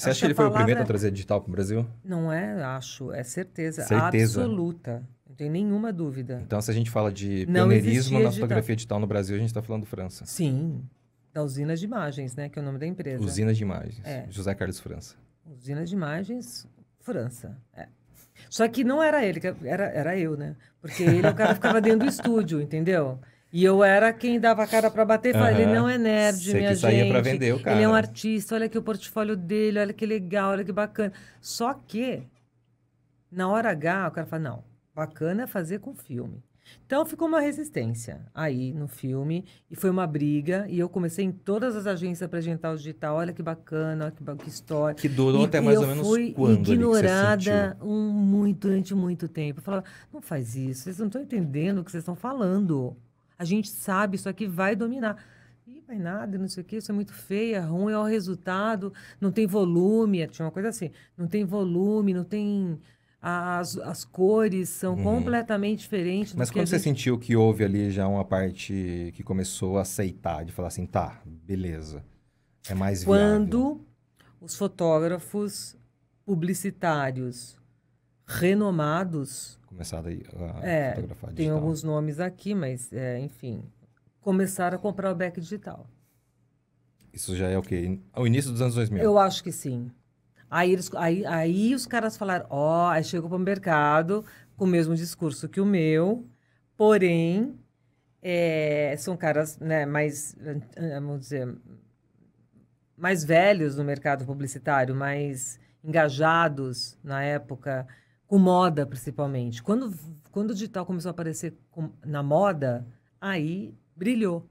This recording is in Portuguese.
Você acha que ele palavra... foi o primeiro a trazer digital para o Brasil? Não é, acho, é certeza, certeza. absoluta. Não tem nenhuma dúvida. Então, se a gente fala de pioneirismo na fotografia digital no Brasil, a gente está falando França. Sim, da Usina de Imagens, né? Que é o nome da empresa. Usina de Imagens, é. José Carlos França. Usina de Imagens, França, é. Só que não era ele, era, era eu, né? Porque ele é o cara que ficava dentro do estúdio, entendeu? E eu era quem dava a cara para bater e falava, uhum. ele não é nerd, Você minha que saía é gente. Pra vender o cara. Ele é um artista, olha aqui o portfólio dele, olha que legal, olha que bacana. Só que, na hora H, o cara fala, não, bacana é fazer com filme. Então ficou uma resistência aí no filme e foi uma briga e eu comecei em todas as agências a apresentar o digital. Olha que bacana, olha que, que história. Que durou e, até mais ou menos fui quando ignorada um, muito durante muito tempo. Eu falava, não faz isso, vocês não estão entendendo o que vocês estão falando a gente sabe, isso aqui vai dominar. E vai nada, não sei o quê, isso é muito feio, é ruim, é o resultado, não tem volume, é, tinha uma coisa assim, não tem volume, não tem... As, as cores são uhum. completamente diferentes. Mas quando você gente... sentiu que houve ali já uma parte que começou a aceitar, de falar assim, tá, beleza, é mais Quando viável. os fotógrafos publicitários renomados. Começaram a, é, fotografar digital. Tem alguns nomes aqui, mas, é, enfim, começaram a comprar o back digital. Isso já é o quê? Ao início dos anos 2000? Eu acho que sim. Aí, eles, aí, aí os caras falaram, ó, oh, aí chegou para o mercado com o mesmo discurso que o meu, porém, é, são caras né, mais, vamos dizer, mais velhos no mercado publicitário, mais engajados na época, com moda, principalmente. Quando, quando o digital começou a aparecer com, na moda, aí brilhou.